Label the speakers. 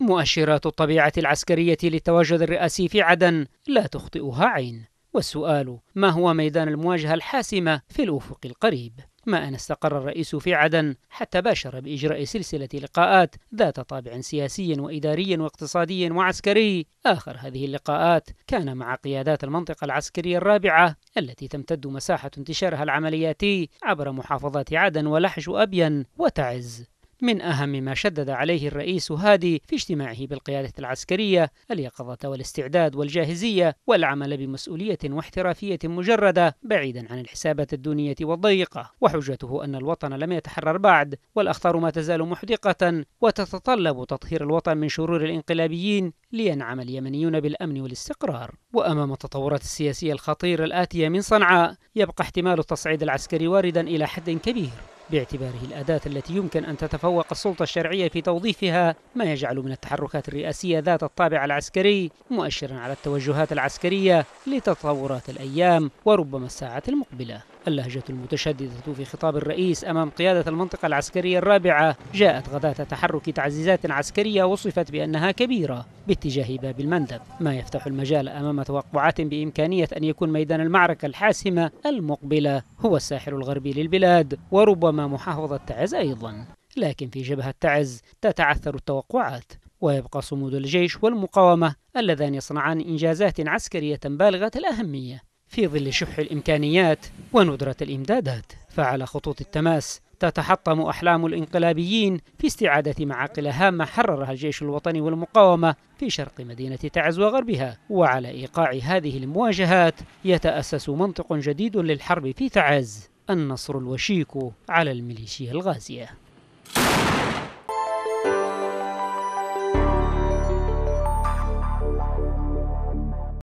Speaker 1: مؤشرات الطبيعة العسكرية للتواجد الرئاسي في عدن لا تخطئها عين والسؤال ما هو ميدان المواجهة الحاسمة في الأفق القريب؟ ما أن استقر الرئيس في عدن حتى باشر بإجراء سلسلة لقاءات ذات طابع سياسي وإداري واقتصادي وعسكري آخر هذه اللقاءات كان مع قيادات المنطقة العسكرية الرابعة التي تمتد مساحة انتشارها العملياتي عبر محافظات عدن ولحج وأبين وتعز من أهم ما شدد عليه الرئيس هادي في اجتماعه بالقيادة العسكرية اليقظة والاستعداد والجاهزية والعمل بمسؤولية واحترافية مجردة بعيدا عن الحسابات الدونية والضيقة وحجته أن الوطن لم يتحرر بعد والأخطار ما تزال محدقة وتتطلب تطهير الوطن من شرور الانقلابيين لينعم اليمنيون بالأمن والاستقرار وأمام التطورات السياسية الخطيرة الآتية من صنعاء يبقى احتمال التصعيد العسكري واردا إلى حد كبير باعتباره الأداة التي يمكن أن تتفوق السلطة الشرعية في توظيفها ما يجعل من التحركات الرئاسية ذات الطابع العسكري مؤشرا على التوجهات العسكرية لتطورات الأيام وربما الساعات المقبلة اللهجة المتشددة في خطاب الرئيس أمام قيادة المنطقة العسكرية الرابعة جاءت غداة تحرك تعزيزات عسكرية وصفت بأنها كبيرة باتجاه باب المندب ما يفتح المجال أمام توقعات بإمكانية أن يكون ميدان المعركة الحاسمة المقبلة هو الساحل الغربي للبلاد وربما محافظة تعز أيضا لكن في جبهة تعز تتعثر التوقعات ويبقى صمود الجيش والمقاومة اللذان يصنعان إنجازات عسكرية بالغة الأهمية في ظل شح الإمكانيات وندرة الإمدادات فعلى خطوط التماس تتحطم أحلام الإنقلابيين في استعادة معاقل هامة حررها الجيش الوطني والمقاومة في شرق مدينة تعز وغربها وعلى إيقاع هذه المواجهات يتأسس منطق جديد للحرب في تعز النصر الوشيك على الميليشيا الغازية